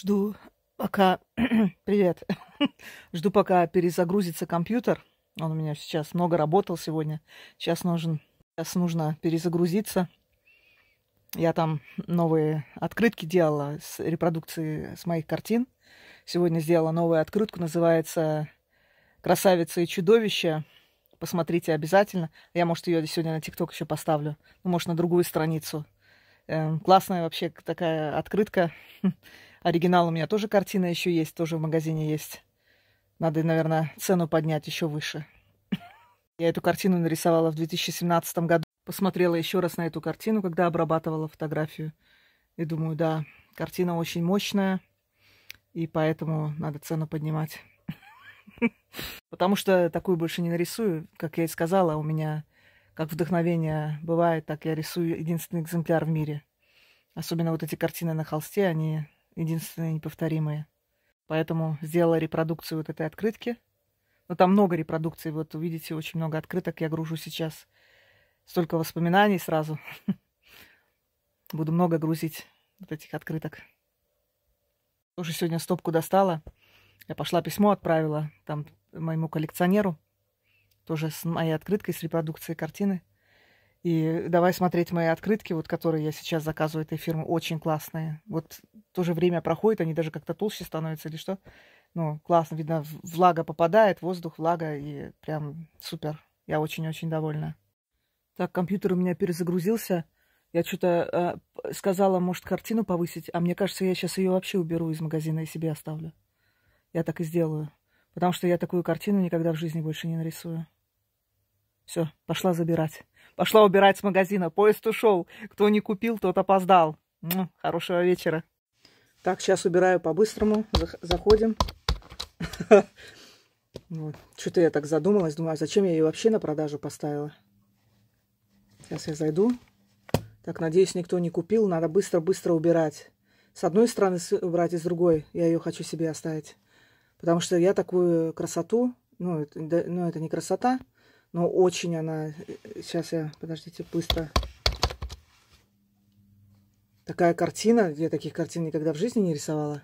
Жду, пока... Привет. Жду, пока перезагрузится компьютер. Он у меня сейчас много работал сегодня. Сейчас нужен... Сейчас нужно перезагрузиться. Я там новые открытки делала с репродукции с моих картин. Сегодня сделала новую открытку, называется «Красавица и чудовище». Посмотрите обязательно. Я, может, ее сегодня на ТикТок еще поставлю. Ну, может, на другую страницу. Эм, классная вообще такая открытка. Оригинал у меня тоже картина еще есть, тоже в магазине есть. Надо, наверное, цену поднять еще выше. Я эту картину нарисовала в 2017 году. Посмотрела еще раз на эту картину, когда обрабатывала фотографию. И думаю, да, картина очень мощная, и поэтому надо цену поднимать. Потому что такую больше не нарисую. Как я и сказала, у меня как вдохновение бывает, так я рисую единственный экземпляр в мире. Особенно вот эти картины на холсте, они единственное неповторимое. Поэтому сделала репродукцию вот этой открытки. Но ну, там много репродукций, вот увидите, очень много открыток я гружу сейчас. Столько воспоминаний сразу. Буду много грузить вот этих открыток. Тоже сегодня стопку достала. Я пошла письмо отправила там моему коллекционеру. Тоже с моей открыткой, с репродукцией картины. И давай смотреть мои открытки, вот которые я сейчас заказываю этой фирмы, очень классные. Вот тоже время проходит, они даже как-то толще становятся или что. Ну, классно, видно, влага попадает, воздух, влага, и прям супер. Я очень-очень довольна. Так, компьютер у меня перезагрузился. Я что-то э, сказала, может, картину повысить, а мне кажется, я сейчас ее вообще уберу из магазина и себе оставлю. Я так и сделаю. Потому что я такую картину никогда в жизни больше не нарисую. Все, пошла забирать. Пошла убирать с магазина. Поезд ушел. Кто не купил, тот опоздал. Ну, хорошего вечера. Так, сейчас убираю по-быстрому. Заходим. Что-то я так задумалась. Думаю, а зачем я ее вообще на продажу поставила? Сейчас я зайду. Так, надеюсь, никто не купил. Надо быстро-быстро убирать. С одной стороны убрать, и с другой. Я ее хочу себе оставить. Потому что я такую красоту... Ну, это, ну, это не красота. Но очень она... Э, сейчас я... Подождите, быстро. Такая картина. Я таких картин никогда в жизни не рисовала.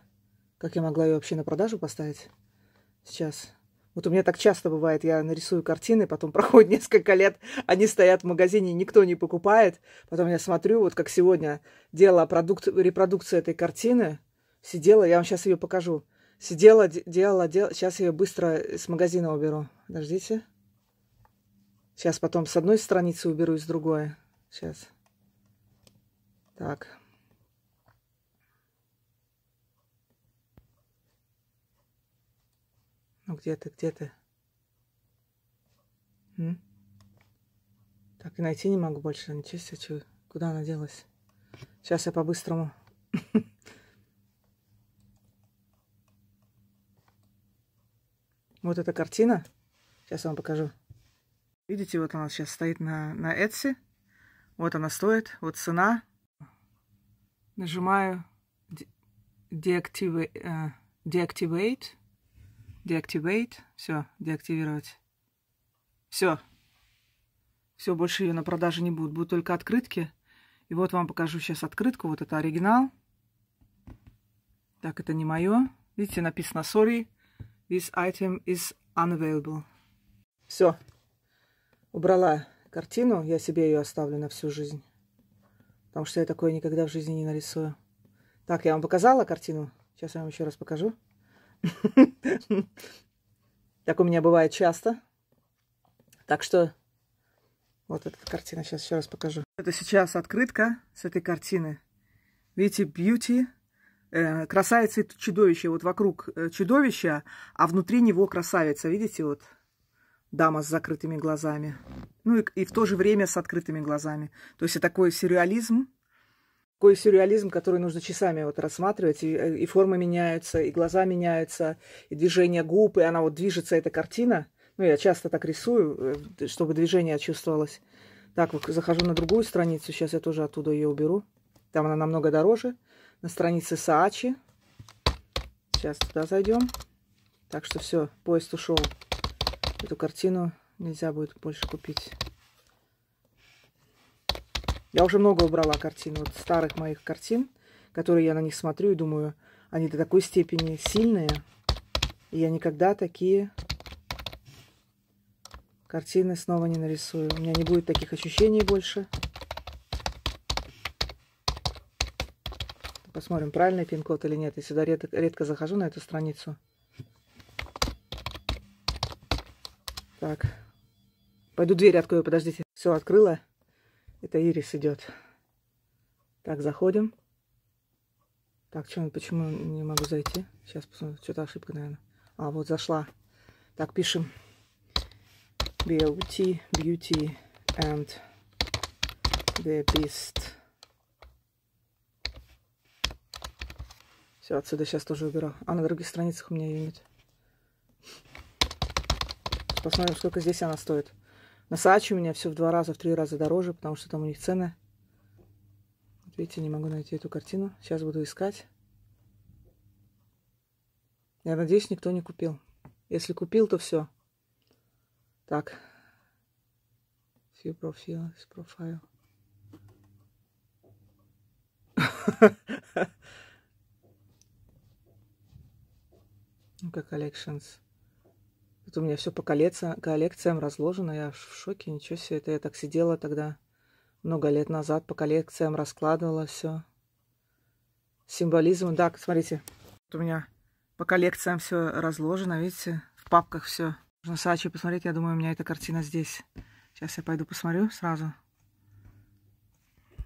Как я могла ее вообще на продажу поставить? Сейчас. Вот у меня так часто бывает. Я нарисую картины, потом проходит несколько лет, они стоят в магазине, никто не покупает. Потом я смотрю, вот как сегодня делала продукт, репродукцию этой картины. Сидела, я вам сейчас ее покажу. Сидела, делала, делала. Сейчас я ее быстро с магазина уберу. Подождите. Сейчас потом с одной страницы уберу из другой. Сейчас. Так. Ну где ты, где ты? М? Так, и найти не могу больше. Ничего себе, куда она делась? Сейчас я по-быстрому. Вот эта картина. Сейчас я вам покажу. Видите, вот она сейчас стоит на, на Etsy. Вот она стоит, вот цена. Нажимаю deactivate, deactivate, deactivate, все, деактивировать. Все. Все, больше ее на продаже не будет, будут только открытки. И вот вам покажу сейчас открытку, вот это оригинал. Так, это не мое. Видите, написано sorry, this item is unavailable. Все убрала картину, я себе ее оставлю на всю жизнь. Потому что я такое никогда в жизни не нарисую. Так, я вам показала картину. Сейчас я вам еще раз покажу. Так у меня бывает часто. Так что вот эта картина. Сейчас еще раз покажу. Это сейчас открытка с этой картины. Видите, beauty, э, Красавица и чудовище. Вот вокруг э, чудовища, а внутри него красавица. Видите, вот дама с закрытыми глазами. Ну и, и в то же время с открытыми глазами. То есть это такой сюрреализм, такой сюрреализм, который нужно часами вот рассматривать, и, э, и формы меняются, и глаза меняются, и движение губ, и она вот движется, эта картина. Ну, я часто так рисую, э, чтобы движение чувствовалось. Так, вот захожу на другую страницу, сейчас я тоже оттуда ее уберу. Там она намного дороже. На странице Саачи. Сейчас туда зайдем. Так что все, поезд ушел. Эту картину нельзя будет больше купить. Я уже много убрала картин, вот старых моих картин, которые я на них смотрю и думаю, они до такой степени сильные, и я никогда такие картины снова не нарисую. У меня не будет таких ощущений больше. Посмотрим, правильный пин-код или нет. Я сюда редко, редко захожу на эту страницу. Так. Пойду дверь открою, подождите. Все, открыла. Это ирис идет. Так, заходим. Так, что, почему не могу зайти? Сейчас посмотрю. Что-то ошибка, наверное. А, вот зашла. Так, пишем. Beauty, beauty and the beast. Все, отсюда сейчас тоже уберу. А на других страницах у меня ее нет. Посмотрим, сколько здесь она стоит. На Сачи у меня все в два раза, в три раза дороже, потому что там у них цены. Вот видите, не могу найти эту картину. Сейчас буду искать. Я надеюсь, никто не купил. Если купил, то все. Так. View profile. View profile. Ну-ка, collections. Это у меня все по коллекциям, коллекциям разложено. Я в шоке, ничего себе. Это я так сидела тогда много лет назад по коллекциям раскладывала все. Символизм. Да, смотрите, вот у меня по коллекциям все разложено, видите, в папках все. Можно Сачи посмотреть, я думаю, у меня эта картина здесь. Сейчас я пойду посмотрю сразу.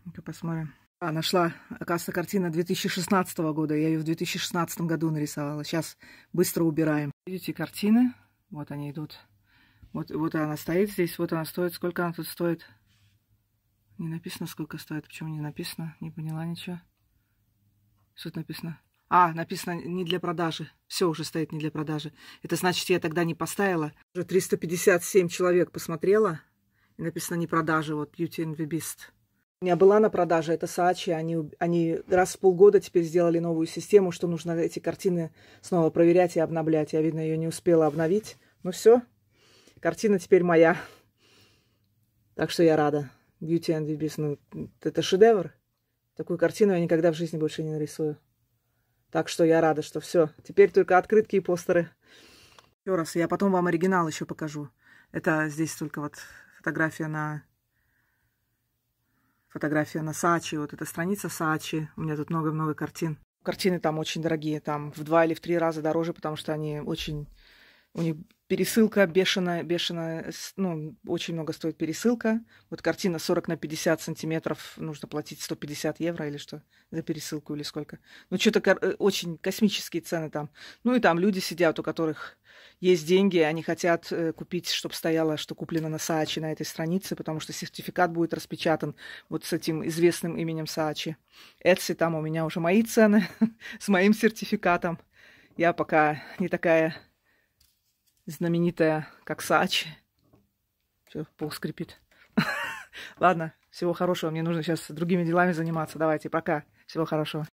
Ну-ка посмотрим. А, нашла, оказывается, картина 2016 года. Я ее в 2016 году нарисовала. Сейчас быстро убираем. Видите картины вот они идут. Вот, вот она стоит здесь, вот она стоит. Сколько она тут стоит? Не написано, сколько стоит. Почему не написано? Не поняла ничего. Что тут написано? А, написано не для продажи. Все уже стоит не для продажи. Это значит, я тогда не поставила. Уже 357 человек посмотрела. И написано не продажи. Вот Beauty and the Beast. У меня была на продаже Это Саачи, они, они раз в полгода теперь сделали новую систему, что нужно эти картины снова проверять и обновлять. Я, видно, ее не успела обновить. Ну все, картина теперь моя. Так что я рада. Beauty and the Beast, ну, это шедевр. Такую картину я никогда в жизни больше не нарисую. Так что я рада, что все. Теперь только открытки и постеры. Еще раз, я потом вам оригинал еще покажу. Это здесь только вот фотография на фотография на Сачи, вот эта страница Сачи, у меня тут много-много картин. Картины там очень дорогие, там в два или в три раза дороже, потому что они очень... У них пересылка бешеная, бешеная, ну, очень много стоит пересылка. Вот картина 40 на 50 сантиметров, нужно платить 150 евро или что за пересылку или сколько. Ну, что-то э, очень космические цены там. Ну, и там люди сидят, у которых есть деньги, они хотят э, купить, чтобы стояло, что куплено на Саачи на этой странице, потому что сертификат будет распечатан вот с этим известным именем Саачи. Etsy, там у меня уже мои цены с моим сертификатом. Я пока не такая знаменитая, как Саачи. Все, пол скрипит. Ладно, всего хорошего. Мне нужно сейчас другими делами заниматься. Давайте, пока. Всего хорошего.